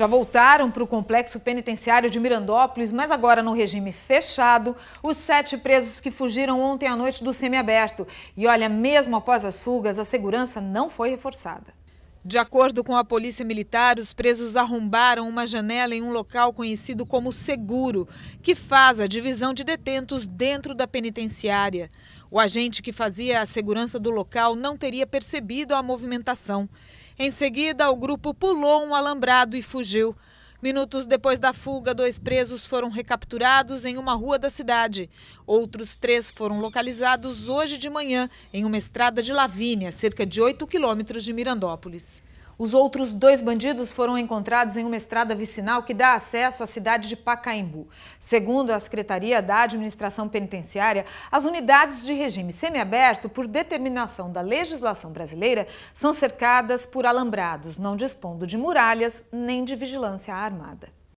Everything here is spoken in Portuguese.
já voltaram para o complexo penitenciário de Mirandópolis, mas agora no regime fechado, os sete presos que fugiram ontem à noite do semiaberto. E olha, mesmo após as fugas, a segurança não foi reforçada. De acordo com a Polícia Militar, os presos arrombaram uma janela em um local conhecido como Seguro, que faz a divisão de detentos dentro da penitenciária. O agente que fazia a segurança do local não teria percebido a movimentação. Em seguida, o grupo pulou um alambrado e fugiu. Minutos depois da fuga, dois presos foram recapturados em uma rua da cidade. Outros três foram localizados hoje de manhã em uma estrada de Lavínia, cerca de 8 quilômetros de Mirandópolis. Os outros dois bandidos foram encontrados em uma estrada vicinal que dá acesso à cidade de Pacaembu. Segundo a Secretaria da Administração Penitenciária, as unidades de regime semiaberto, por determinação da legislação brasileira, são cercadas por alambrados, não dispondo de muralhas nem de vigilância armada.